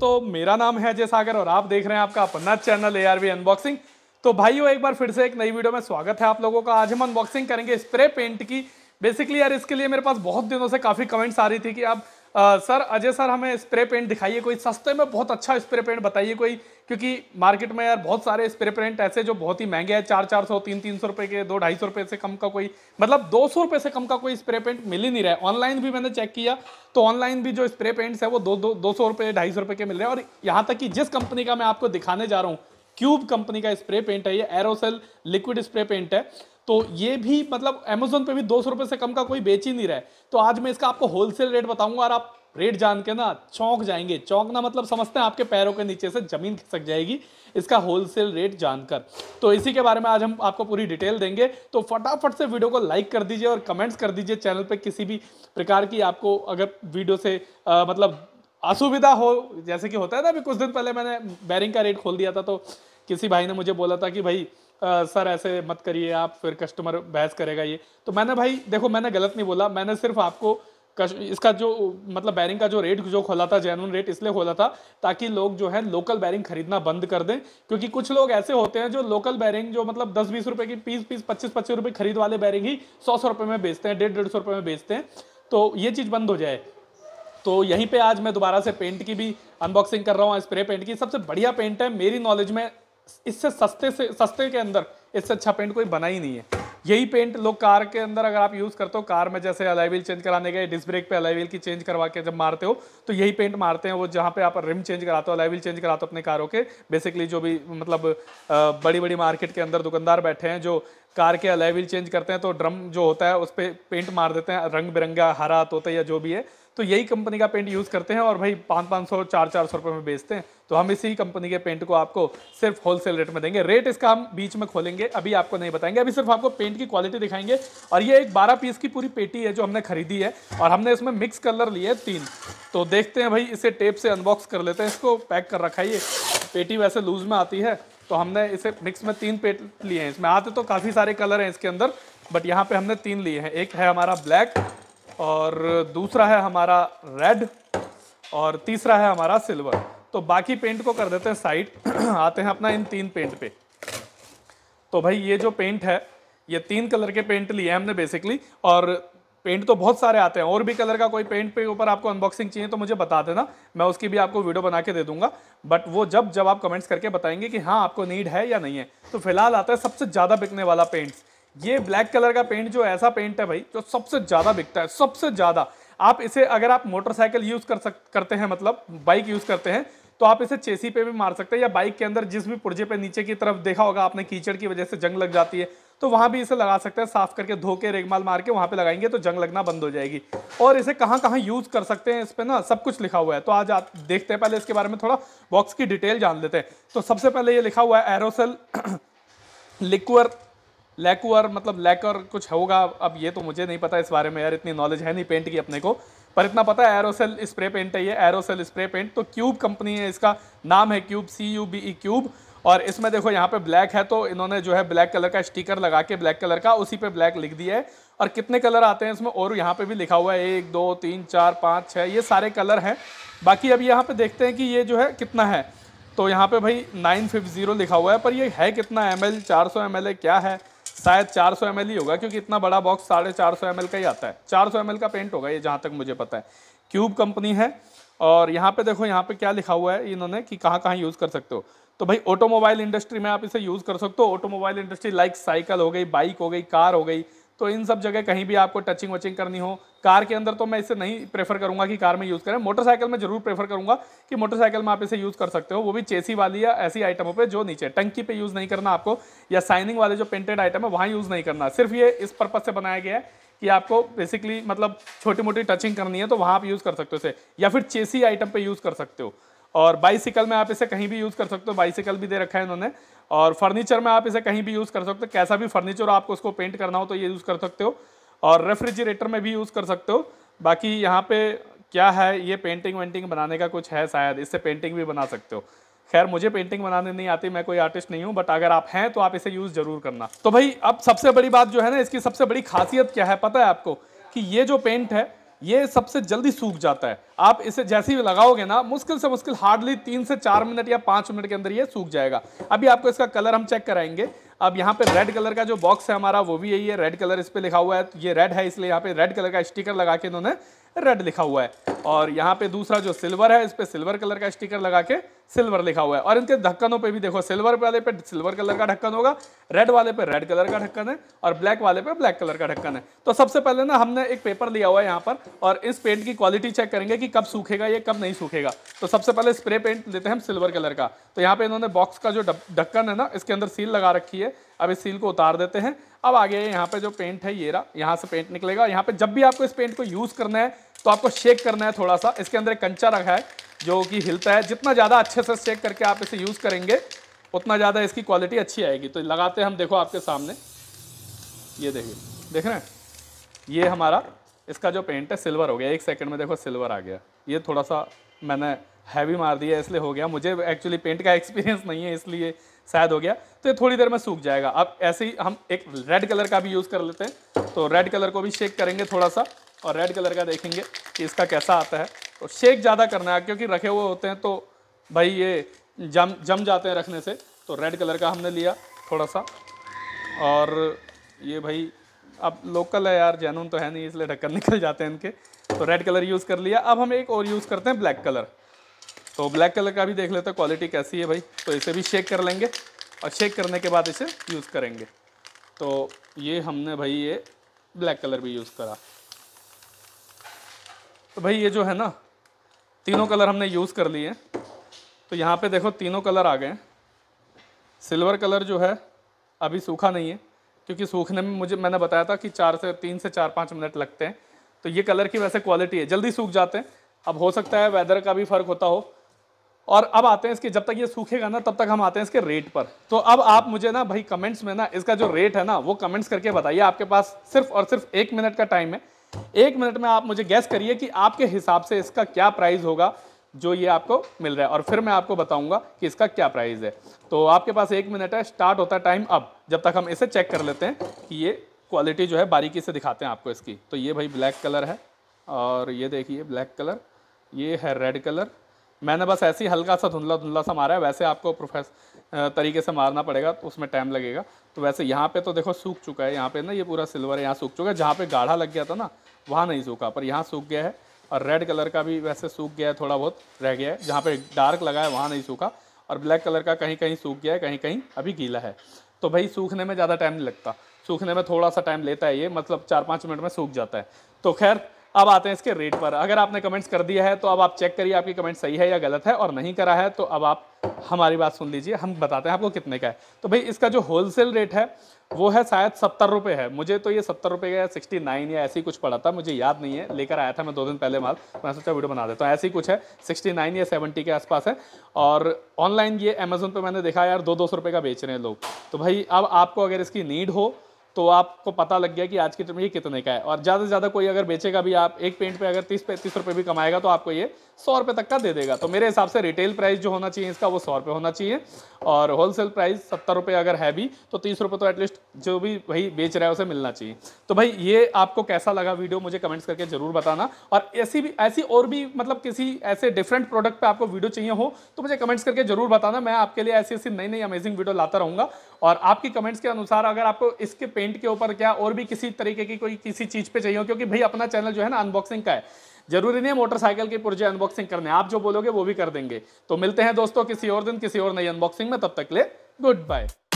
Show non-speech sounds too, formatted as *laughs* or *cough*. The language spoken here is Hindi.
दोस्तों मेरा नाम है अजय सागर और आप देख रहे हैं आपका अपना चैनल ए अनबॉक्सिंग तो भाइयों एक बार फिर से एक नई वीडियो में स्वागत है आप लोगों का आज हम अनबॉक्सिंग करेंगे स्प्रे पेंट की बेसिकली यार इसके लिए मेरे पास बहुत दिनों से काफ़ी कमेंट्स आ रही थी कि आप सर अजय सर हमें स्प्रे पेंट दिखाइए कोई सस्ते में बहुत अच्छा स्प्रे पेंट बताइए कोई क्योंकि मार्केट में यार बहुत सारे स्प्रे पेंट ऐसे जो बहुत ही महंगे हैं चार चार सौ तीन तीन सौ रुपये के दो ढाई सौ रुपये से कम का कोई मतलब दो सौ रुपये से कम का कोई स्प्रे पेंट मिल ही नहीं रहा है ऑनलाइन भी मैंने चेक किया तो ऑनलाइन भी जो स्प्रे पेंट्स है वो दो दो सौ रुपये ढाई सौ रुपये के मिल रहे हैं और यहाँ तक कि जिस कंपनी का मैं आपको दिखाने जा रहा हूँ क्यूब कंपनी का स्प्रे पेंट है ये एरोसेल लिक्विड स्प्रे पेंट है तो ये भी मतलब अमेजोन पे भी दो सौ से कम का कोई बेच ही नहीं रहा है तो आज मैं इसका आपको होलसेल रेट बताऊंगा और आप रेट जान के ना चौंक जाएंगे चौंकना मतलब समझते हैं आपके पैरों के नीचे से ज़मीन खिसक जाएगी इसका होलसेल रेट जानकर तो इसी के बारे में आज हम आपको पूरी डिटेल देंगे तो फटाफट से वीडियो को लाइक कर दीजिए और कमेंट्स कर दीजिए चैनल पर किसी भी प्रकार की आपको अगर वीडियो से आ, मतलब असुविधा हो जैसे कि होता है ना अभी कुछ दिन पहले मैंने बैरिंग का रेट खोल दिया था तो किसी भाई ने मुझे बोला था कि भाई सर ऐसे मत करिए आप फिर कस्टमर बहस करेगा ये तो मैंने भाई देखो मैंने गलत नहीं बोला मैंने सिर्फ आपको इसका जो मतलब बैरिंग का जो रेट जो खोला था जेनुअन रेट इसलिए खोला था ताकि लोग जो है लोकल बैरिंग खरीदना बंद कर दें क्योंकि कुछ लोग ऐसे होते हैं जो लोकल बैरिंग जो मतलब दस बीस रुपए की पीस पीस पच्चीस पच्चीस रुपए खरीद वाले बैरिंग ही सौ सौ रुपये में बेचते हैं डेढ़ डेढ़ सौ रुपये में बेचते हैं तो ये चीज़ बंद हो जाए तो यहीं पे आज मैं दोबारा से पेंट की भी अनबॉक्सिंग कर रहा हूँ स्प्रे पेंट की सबसे बढ़िया पेंट है मेरी नॉलेज में इससे सस्ते से सस्ते के अंदर इससे अच्छा पेंट कोई बना ही नहीं है यही पेंट लोग कार के अंदर अगर आप यूज़ करते हो कार में जैसे अलाइविल चेंज कराने गए डिस्क ब्रेक पे अलाइविल की चेंज करवा के जब मारते हो तो यही पेंट मारते हैं वो जहाँ पे आप रिम चेंज कराते हो अलाइविल चेंज कराते हो अपने कारों के बेसिकली जो भी मतलब बड़ी बड़ी मार्केट के अंदर दुकानदार बैठे हैं जो कार के अलाइविल चेंज करते हैं तो ड्रम जो होता है उस पर पेंट मार देते हैं रंग बिरंगा हरा तोता या जो भी है तो यही कंपनी का पेंट यूज़ करते हैं और भाई पाँच पाँच सौ चार चार सौ रुपये में बेचते हैं तो हम इसी कंपनी के पेंट को आपको सिर्फ होलसेल रेट में देंगे रेट इसका हम बीच में खोलेंगे अभी आपको नहीं बताएंगे अभी सिर्फ आपको पेंट की क्वालिटी दिखाएंगे और ये एक बारह पीस की पूरी पेटी है जो हमने खरीदी है और हमने इसमें मिक्स कलर लिए तीन तो देखते हैं भाई इसे टेप से अनबॉक्स कर लेते हैं इसको पैक कर रखा है ये पेटी वैसे लूज में आती है तो हमने इसे मिक्स में तीन पेट लिए हैं इसमें आते तो काफ़ी सारे कलर हैं इसके अंदर बट यहाँ पे हमने तीन लिए हैं एक है हमारा ब्लैक और दूसरा है हमारा रेड और तीसरा है हमारा सिल्वर तो बाकी पेंट को कर देते हैं साइड *clears throat* आते हैं अपना इन तीन पेंट पे तो भाई ये जो पेंट है ये तीन कलर के पेंट लिए हैं हमने बेसिकली और पेंट तो बहुत सारे आते हैं और भी कलर का कोई पेंट पे ऊपर आपको अनबॉक्सिंग चाहिए तो मुझे बता देना मैं उसकी भी आपको वीडियो बना के दे दूंगा बट वो जब जब आप कमेंट्स करके बताएंगे कि हाँ आपको नीड है या नहीं है तो फिलहाल आता है सबसे ज़्यादा बिकने वाला पेंट ये ब्लैक कलर का पेंट जो ऐसा पेंट है भाई जो सबसे ज़्यादा बिकता है सबसे ज़्यादा आप इसे अगर आप मोटरसाइकिल यूज़ कर सक करते हैं मतलब बाइक यूज़ करते हैं तो आप इसे चेसी पे भी मार सकते हैं या बाइक के अंदर जिस भी पुर्जे पे नीचे की तरफ देखा होगा आपने कीचड़ की वजह से जंग लग जाती है तो वहाँ भी इसे लगा सकते हैं साफ करके धो के रेगमाल मार के वहाँ पे लगाएंगे तो जंग लगना बंद हो जाएगी और इसे कहाँ कहाँ यूज़ कर सकते हैं इस पर ना सब कुछ लिखा हुआ है तो आज आप देखते हैं पहले इसके बारे में थोड़ा बॉक्स की डिटेल जान लेते हैं तो सबसे पहले ये लिखा हुआ है एरोसेल लिक्वर लैकुअर मतलब लैकर कुछ होगा अब ये तो मुझे नहीं पता इस बारे में यार इतनी नॉलेज है नहीं पेंट की अपने को पर इतना पता है एरोसेल स्प्रे पेंट है ये एरोसेल स्प्रे पेंट तो क्यूब कंपनी है इसका नाम है Cube C U B E Cube और इसमें देखो यहाँ पे ब्लैक है तो इन्होंने जो है ब्लैक कलर का स्टिकर लगा के ब्लैक कलर का उसी पे ब्लैक लिख दिया है और कितने कलर आते हैं इसमें और यहाँ पे भी लिखा हुआ है एक दो तीन चार पाँच छः ये सारे कलर हैं बाकी अब यहाँ पे देखते हैं कि ये जो है कितना है तो यहाँ पे भाई नाइन फिफ्ट ज़ीरो लिखा हुआ है पर ये है कितना एम एल चार सौ एम एल है क्या है शायद 400 सौ ही होगा क्योंकि इतना बड़ा बॉक्स साढ़े चार सौ का ही आता है 400 सौ का पेंट होगा ये जहाँ तक मुझे पता है क्यूब कंपनी है और यहाँ पे देखो यहाँ पे क्या लिखा हुआ है इन्होंने कि कहाँ कहाँ यूज़ कर सकते हो तो भाई ऑटोमोबाइल इंडस्ट्री में आप इसे यूज़ कर सकते हो ऑटोमोबाइल इंडस्ट्री लाइक साइकिल हो गई बाइक हो गई कार हो गई तो इन सब जगह कहीं भी आपको टचिंग वचिंग करनी हो कार के अंदर तो मैं इसे नहीं प्रेफर करूंगा कि कार में यूज़ करें मोटरसाइकिल में जरूर प्रेफर करूंगा कि मोटरसाइकिल में आप इसे यूज़ कर सकते हो वो भी चेसी वाली या ऐसी आइटमों पे जो नीचे टंकी पे यूज़ नहीं करना आपको या साइनिंग वाले जो पेंटेड आइटम है वहाँ यूज़ नहीं करना सिर्फ ये इस पर्पज़ से बनाया गया है कि आपको बेसिकली मतलब छोटी मोटी टचिंग करनी है तो वहाँ आप यूज़ कर सकते हो इसे या फिर चेसी आइटम पर यूज़ कर सकते हो और बाइसिकल में आप इसे कहीं भी यूज़ कर सकते हो बाइसिकल भी दे रखा है इन्होंने और फर्नीचर में आप इसे कहीं भी यूज़ कर सकते हो कैसा भी फर्नीचर हो आपको उसको पेंट करना हो तो ये यूज़ कर सकते हो और रेफ्रिजरेटर में भी यूज़ कर सकते हो बाकी यहाँ पे क्या है ये पेंटिंग वेंटिंग बनाने का कुछ है शायद इससे पेंटिंग भी बना सकते हो खैर मुझे पेंटिंग बनाने नहीं आती मैं कोई आर्टिस्ट नहीं हूँ बट अगर आप हैं तो आप इसे यूज़ ज़रूर करना तो भाई अब सबसे बड़ी बात जो है ना इसकी सबसे बड़ी खासियत क्या है पता है आपको कि ये जो पेंट है ये सबसे जल्दी सूख जाता है आप इसे जैसे ही लगाओगे ना मुश्किल से मुश्किल हार्डली तीन से चार मिनट या पाँच मिनट के अंदर ये सूख जाएगा अभी आपको इसका कलर हम चेक कराएंगे अब यहाँ पे रेड कलर का जो बॉक्स है हमारा वो भी यही है रेड कलर इस पर लिखा हुआ है तो ये रेड है इसलिए यहाँ पे रेड कलर का स्टिकर लगा के इन्होंने रेड लिखा हुआ है और यहाँ पे दूसरा जो सिल्वर है इस पर सिल्वर कलर का स्टिकर लगा के सिल्वर लिखा हुआ है और इनके ढक्कनों पे भी देखो सिल्वर वाले पे सिल्वर कलर का ढक्कन होगा रेड वाले पे रेड कलर का ढक्कन है और ब्लैक वाले पे ब्लैक कलर का ढक्कन है तो सबसे पहले ना हमने एक पेपर लिया हुआ है यहाँ पर और इस पेंट की क्वालिटी चेक करेंगे कि कब सूखेगा ये कब नहीं सूखेगा तो सबसे पहले स्प्रे पेंट लेते हैं हम सिल्वर कलर का तो यहाँ पे इन्होंने बॉक्स का जो ढक्कन है ना इसके अंदर सील लगा रखी है अब इस सील को उतार देते हैं अब आगे यहाँ पे जो पेंट है ये रहा यहाँ से पेंट निकलेगा यहाँ पे जब भी आपको इस पेंट को यूज़ करना है तो आपको शेक करना है थोड़ा सा इसके अंदर एक कंचा रखा है जो कि हिलता है जितना ज़्यादा अच्छे से शेक करके आप इसे यूज़ करेंगे उतना ज़्यादा इसकी क्वालिटी अच्छी आएगी तो लगाते हम देखो आपके सामने ये देखिए देख रहे हैं ये हमारा इसका जो पेंट है सिल्वर हो गया एक सेकंड में देखो सिल्वर आ गया ये थोड़ा सा मैंने हैवी मार दिया इसलिए हो गया मुझे एक्चुअली पेंट का एक्सपीरियंस नहीं है इसलिए शायद हो गया तो ये थोड़ी देर में सूख जाएगा अब ऐसे ही हम एक रेड कलर का भी यूज़ कर लेते हैं तो रेड कलर को भी शेक करेंगे थोड़ा सा और रेड कलर का देखेंगे कि इसका कैसा आता है तो शेक ज़्यादा करना है क्योंकि रखे हुए होते हैं तो भाई ये जम जम जाते हैं रखने से तो रेड कलर का हमने लिया थोड़ा सा और ये भाई अब लोकल है यार जैनून तो है नहीं इसलिए ढक्कन *laughs* निकल जाते हैं इनके तो रेड कलर यूज़ कर लिया अब हम एक और यूज़ करते हैं ब्लैक कलर तो ब्लैक कलर का भी देख लेते हैं क्वालिटी कैसी है भाई तो इसे भी शेक कर लेंगे और शेक करने के बाद इसे यूज़ करेंगे तो ये हमने भाई ये ब्लैक कलर भी यूज़ करा तो भाई ये जो है ना तीनों कलर हमने यूज़ कर लिए तो यहाँ पे देखो तीनों कलर आ गए सिल्वर कलर जो है अभी सूखा नहीं है क्योंकि सूखने में मुझे मैंने बताया था कि चार से तीन से चार पाँच मिनट लगते हैं तो ये कलर की वैसे क्वालिटी है जल्दी सूख जाते हैं अब हो सकता है वेदर का भी फ़र्क होता हो और अब आते हैं इसके जब तक ये सूखेगा ना तब तक हम आते हैं इसके रेट पर तो अब आप मुझे ना भाई कमेंट्स में ना इसका जो रेट है ना वो कमेंट्स करके बताइए आपके पास सिर्फ और सिर्फ एक मिनट का टाइम है एक मिनट में आप मुझे गैस करिए कि आपके हिसाब से इसका क्या प्राइस होगा जो ये आपको मिल रहा है और फिर मैं आपको बताऊंगा कि इसका क्या प्राइस है तो आपके पास एक मिनट है स्टार्ट होता है टाइम अब जब तक हम इसे चेक कर लेते हैं कि ये क्वालिटी जो है बारीकी से दिखाते हैं आपको इसकी तो ये भाई ब्लैक कलर है और ये देखिए ब्लैक कलर ये है रेड कलर मैंने बस ऐसे ही हल्का सा धुंधला धुंधला सा मारा है वैसे आपको प्रोफेस तरीके से मारना पड़ेगा तो उसमें टाइम लगेगा तो वैसे यहाँ पे तो देखो सूख चुका है यहाँ पे ना ये पूरा सिल्वर है यहाँ सूख चुका है जहाँ पे गाढ़ा लग गया था ना वहाँ नहीं सूखा पर यहाँ सूख गया है और रेड कलर का भी वैसे सूख गया है थोड़ा बहुत रह गया है जहाँ पर डार्क लगा है वहाँ नहीं सूखा और ब्लैक कलर का कहीं कहीं सूख गया है कहीं कहीं अभी गीला है तो भाई सूखने में ज़्यादा टाइम नहीं लगता सूखने में थोड़ा सा टाइम लेता है ये मतलब चार पाँच मिनट में सूख जाता है तो खैर अब आते हैं इसके रेट पर अगर आपने कमेंट्स कर दिया है तो अब आप चेक करिए आपकी कमेंट सही है या गलत है और नहीं करा है तो अब आप हमारी बात सुन लीजिए हम बताते हैं आपको कितने का है तो भाई इसका जो होलसेल रेट है वो है शायद सत्तर रुपये है मुझे तो ये सत्तर रुपये का सिक्सटी नाइन या ऐसे ही कुछ पड़ा था मुझे याद नहीं है लेकर आया था मैं दो दिन पहले माल मैं सोचा वीडियो बना देता हूँ ऐसे ही कुछ है सिक्सटी नाइन या सेवेंटी के आसपास है और ऑनलाइन ये अमेजोन पर मैंने देखा यार दो दो सौ रुपये का बेच रहे हैं लोग तो भाई अब आपको अगर इसकी नीड हो तो आपको पता लग गया कि आज की टाइम में ये कितने का है और ज़्यादा से ज़्यादा कोई अगर बेचेगा भी आप एक पेंट पे अगर तीस पैंतीस रुपये भी कमाएगा तो आपको ये सौ रुपये तक का दे देगा तो मेरे हिसाब से रिटेल प्राइस जो होना चाहिए इसका वो सौ रुपये होना चाहिए और होलसेल प्राइस सत्तर रुपये अगर है भी तो तीस रुपये तो एटलीस्ट जो भी वही बेच रहा है उसे मिलना चाहिए तो भाई ये आपको कैसा लगा वीडियो मुझे कमेंट्स करके ज़रूर बताना और ऐसी भी ऐसी और भी मतलब किसी ऐसे डिफरेंट प्रोडक्ट पर आपको वीडियो चाहिए हो तो मुझे कमेंट्स करके ज़रूर बताना मैं आपके लिए ऐसी ऐसी नई नई अमेजिंग वीडियो लाता रहूँगा और आपकी कमेंट्स के अनुसार अगर आपको इसके पेंट के ऊपर क्या और भी किसी तरीके की कोई किसी चीज़ पे चाहिए क्योंकि भाई अपना चैनल जो है ना अनबॉक्सिंग का है जरूरी नहीं है मोटरसाइकिल के पुर्जे अनबॉक्सिंग करने आप जो बोलोगे वो भी कर देंगे तो मिलते हैं दोस्तों किसी और दिन किसी और नई अनबॉक्सिंग में तब तक ले गुड बाय